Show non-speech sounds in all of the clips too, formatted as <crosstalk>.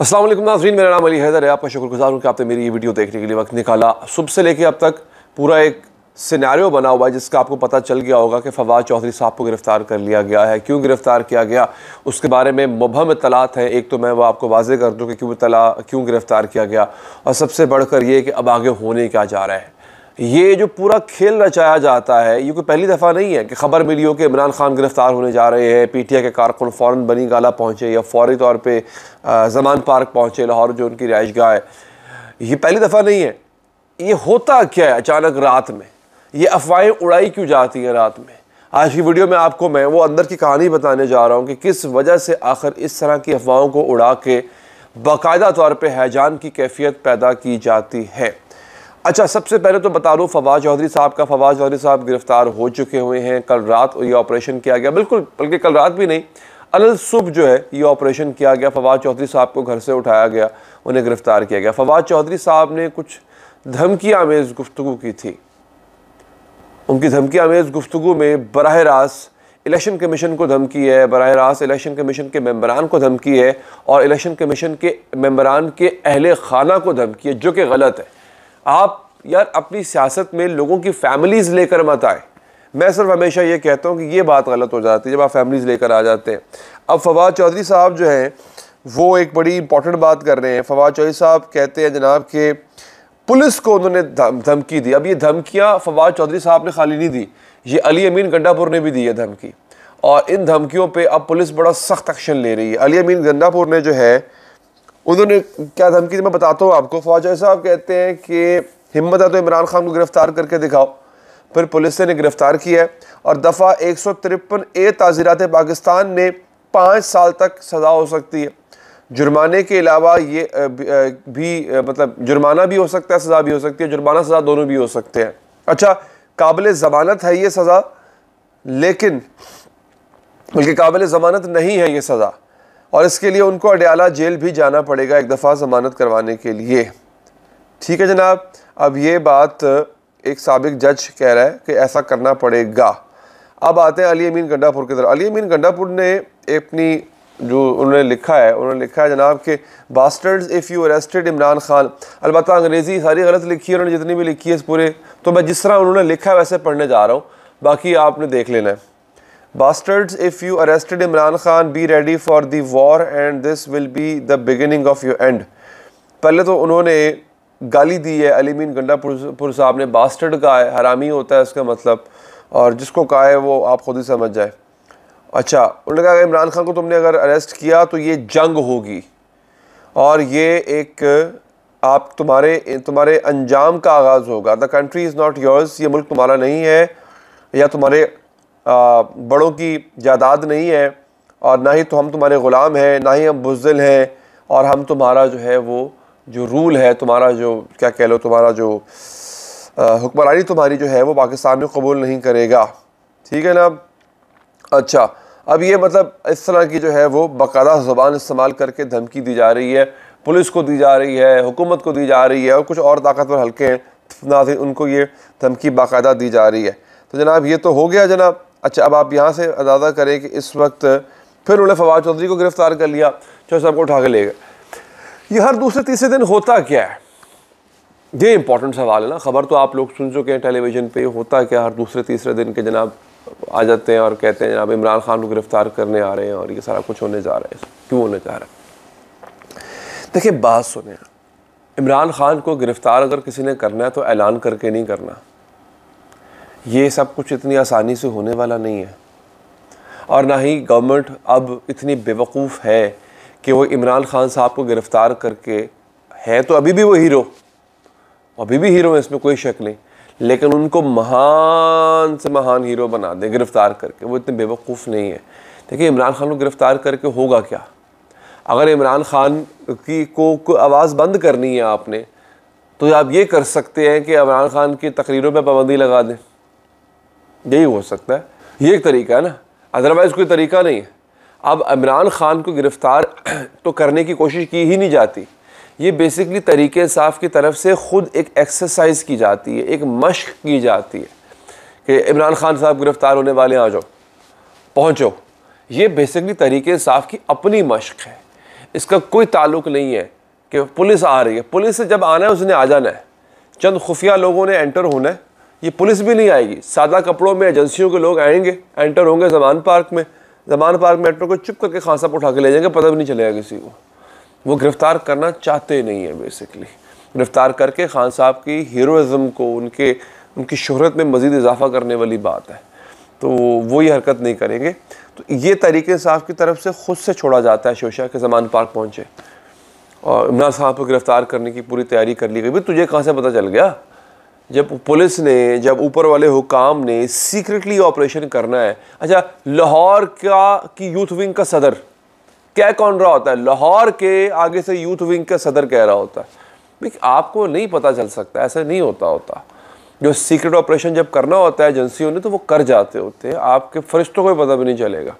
असल नाजरीन मेरा नाम अली हैदर है आपका शुक्रगुजार हूँ कि आपने मेरी ये वीडियो देखने के लिए वक्त निकाला सुबह से लेके अब तक पूरा एक सिनेरियो बना हुआ है जिसका आपको पता चल गया होगा कि फवाद चौधरी साहब को गिरफ़्तार कर लिया गया है क्यों गिरफ़्तार किया गया उसके बारे में मुबहम इतलात हैं एक तो मैं वो आपको वाजे कर दूँ कि क्यों तला क्यों गिरफ़्तार किया गया और सबसे बढ़कर ये कि अब आगे होने क्या जा रहा है ये जो पूरा खेल रचाया जाता है ये कोई पहली दफ़ा नहीं है कि खबर मिली हो कि इमरान खान गिरफ़्तार होने जा रहे हैं पी टी आई के कारकुन फ़ौर बनी गाला पहुँचे या फौरी तौर पर जमान पार्क पहुँचे लाहौर जो उनकी रिहाइश गाह है ये पहली दफ़ा नहीं है ये होता क्या है अचानक रात में ये अफवाहें उड़ाई क्यों जाती हैं रात में आज की वीडियो में आपको मैं वो अंदर की कहानी बताने जा रहा हूँ कि किस वजह से आखिर इस तरह की अफवाहों को उड़ा के बाकायदा तौर पर हैजान की कैफियत पैदा की जाती है अच्छा सबसे पहले तो बता रूँ फवाज चौधरी साहब का फवाज चौधरी साहब गिरफ्तार हो चुके हुए हैं कल रात ये ऑपरेशन किया गया बिल्कुल बल्कि कल रात भी नहीं अल सुबह जो है ये ऑपरेशन किया गया फवाद चौधरी साहब को घर से उठाया गया उन्हें गिरफ्तार किया गया फवाद चौधरी साहब ने कुछ धमकी आमेज़ गुफ्तु की थी उनकी धमकी आमेज़ गुफ्तु में बरह रास्त इलेक्शन कमीशन को धमकी है बरह रास्त इलेक्शन कमीशन के मम्बरान को धमकी है और इलेक्शन कमीशन के मम्बरान के अहल खाना को धमकी है जो कि गलत है आप यार अपनी सियासत में लोगों की फैमिलीज़ लेकर मत आए मैं सिर्फ हमेशा ये कहता हूँ कि ये बात गलत हो जाती है जब आप फैमिलीज़ लेकर आ जाते हैं अब फवाद चौधरी साहब जो हैं वो एक बड़ी इंपॉर्टेंट बात कर रहे हैं फवाद चौधरी साहब कहते हैं जनाब के पुलिस को उन्होंने धमकी दी अब ये धमकियाँ फवाद चौधरी साहब ने खाली नहीं दी ये अली अमीन गंडापुर ने भी दी है धमकी और इन धमकियों पे अब पुलिस बड़ा सख्त एक्शन ले रही है अली अमीन गंडापुर ने जो है उन्होंने क्या धमकी मैं बताता हूँ आपको फवाद चौधरी साहब कहते हैं कि हिम्मत है तो इमरान खान को गिरफ्तार करके दिखाओ फिर पुलिस ने गिरफ्तार किया है और दफ़ा एक सौ तिरपन ए ताज़ीरात पाकिस्तान में पाँच साल तक सज़ा हो सकती है जुर्माने के अलावा ये भी मतलब जुर्माना भी हो सकता है सज़ा भी हो सकती है जुर्माना सज़ा दोनों भी हो सकते हैं अच्छा काबिल ज़मानत है ये सज़ा लेकिन बल्कि काबिल ज़मानत नहीं है ये सज़ा और इसके लिए उनको अडयाला जेल भी जाना पड़ेगा एक दफ़ा ज़मानत करवाने के लिए ठीक है जनाब अब ये बात एक सबक जज कह रहा है कि ऐसा करना पड़ेगा अब आते हैं अली अमीन गंडापुर की तरफ अली अमीन गंडापुर ने अपनी जो उन्होंने लिखा है उन्होंने लिखा है जनाब के bastards if you arrested Imran Khan अलबत्त अंग्रेज़ी सारी गलत लिखी है उन्होंने जितनी भी लिखी है इस पूरे तो मैं जिस तरह उन्होंने लिखा है वैसे पढ़ने जा रहा हूँ बाकी आपने देख लेना है bastards if you arrested Imran Khan be ready for the war and this will be the beginning of your end पहले तो उन्होंने गाली दी है अली मीन पुर साहब ने बास्टर्ड कहा है हरामी होता है उसका मतलब और जिसको कहा है वो आप खुद ही समझ जाए अच्छा उन्होंने कहा इमरान खान को तुमने अगर अरेस्ट किया तो ये जंग होगी और ये एक आप तुम्हारे तुम्हारे अंजाम का आगाज़ होगा the country is not yours ये मुल्क तुम्हारा नहीं है या तुम्हारे आ, बड़ों की जायदाद नहीं है और ना ही तो हम तुम्हारे ग़ुलाम हैं ना ही हम बुजिल हैं और हम तुम्हारा जो है वो जो रूल है तुम्हारा जो क्या कह लो तुम्हारा जो हुक्मरानी तुम्हारी जो है वो पाकिस्तान में कबूल नहीं करेगा ठीक है ना अच्छा अब ये मतलब इस तरह की जो है वो बाकायदा ज़ुबान इस्तेमाल करके धमकी दी जा रही है पुलिस को दी जा रही है हुकूमत को दी जा रही है और कुछ और ताकतवर हल्के हैं उनको ये धमकी बाकायदा दी जा रही है तो जनाब ये तो हो गया जनाब अच्छा अब आप यहाँ से अंदाज़ा करें कि इस वक्त फिर उन्होंने फवाद चौधरी को गिरफ़्तार कर लिया चौधरी साहब को उठा के ले गए ये हर दूसरे तीसरे दिन होता क्या है ये इंपॉर्टेंट सवाल है ना ख़बर तो आप लोग सुन चुके हैं टेलीविज़न पे होता क्या हर दूसरे तीसरे दिन के जनाब आ जाते हैं और कहते हैं जनाब इमरान खान को गिरफ्तार करने आ रहे हैं और ये सारा कुछ होने जा रहा है क्यों होने जा रहा है देखिए बात सुने इमरान खान को गिरफ़्तार अगर किसी ने करना है तो ऐलान करके नहीं करना ये सब कुछ इतनी आसानी से होने वाला नहीं है और ना ही गवर्नमेंट अब इतनी बेवकूफ़ है कि वो इमरान खान साहब को गिरफ़्तार करके हैं तो अभी भी वो हीरो अभी भी हीरो हैं इसमें कोई शक नहीं लेकिन उनको महान से महान हीरो बना दें गिरफ़्तार करके वो इतने बेवकूफ़ नहीं है देखिए इमरान खान को गिरफ़्तार करके होगा क्या अगर इमरान खान की को, को आवाज़ बंद करनी है आपने तो आप ये कर सकते हैं कि इमरान खान की तकरीरों पर पाबंदी लगा दें यही हो सकता है ये एक तरीका है ना अदरवाइज़ कोई तरीका नहीं है अब इमरान ख़ान को गिरफ़्तार <clears throat> तो करने की कोशिश की ही नहीं जाती ये बेसिकली तरीक़ साफ़ की तरफ से ख़ुद एक एक्सरसाइज की जाती है एक मश्क की जाती है कि इमरान ख़ान साहब गिरफ़्तार होने वाले आ जाओ पहुँचो ये बेसिकली तरीक़ साफ़ की अपनी मश्क है इसका कोई ताल्लुक नहीं है कि पुलिस आ रही है पुलिस से जब आना है उसने आ जाना है चंद खुफिया लोगों ने एंटर होना है ये पुलिस भी नहीं आएगी सादा कपड़ों में एजेंसियों के लोग आएंगे एंटर होंगे जमान पार्क में जमान पार्क मेट्रो को चुप करके खान साहब उठा के ले जाएंगे पता भी नहीं चलेगा किसी को वो गिरफ्तार करना चाहते नहीं है बेसिकली गिरफ्तार करके खान साहब की हीरोज़म को उनके उनकी शहरत में मज़ीद इजाफा करने वाली बात है तो वो ये हरकत नहीं करेंगे तो ये तरीके साहब की तरफ से ख़ुद से छोड़ा जाता है शोशा के जमान पार्क पहुँचे और इमरान साहब को गिरफ़्तार करने की पूरी तैयारी कर ली गई भाई तुझे कहाँ से पता चल गया जब पुलिस ने जब ऊपर वाले हुकाम ने सीक्रेटली ऑपरेशन करना है अच्छा लाहौर का की यूथ विंग का सदर क्या कौन रहा होता है लाहौर के आगे से यूथ विंग का सदर कह रहा होता है भाई आपको नहीं पता चल सकता ऐसा नहीं होता होता जो सीक्रेट ऑपरेशन जब करना होता है एजेंसियों ने तो वो कर जाते होते हैं आपके फरिश्तों को पता भी नहीं चलेगा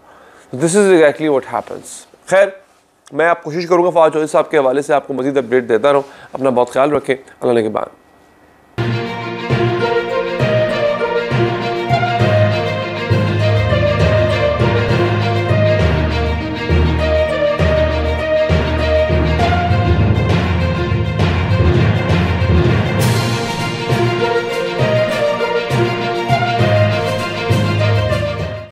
this is exactly what happens खैर मैं आप कोशिश करूँगा फवाद चौधरी साहब के हवाले से आपको मजीद अपडेट देता रहूँ अपना बहुत ख्याल रखें अल्लाह के बाद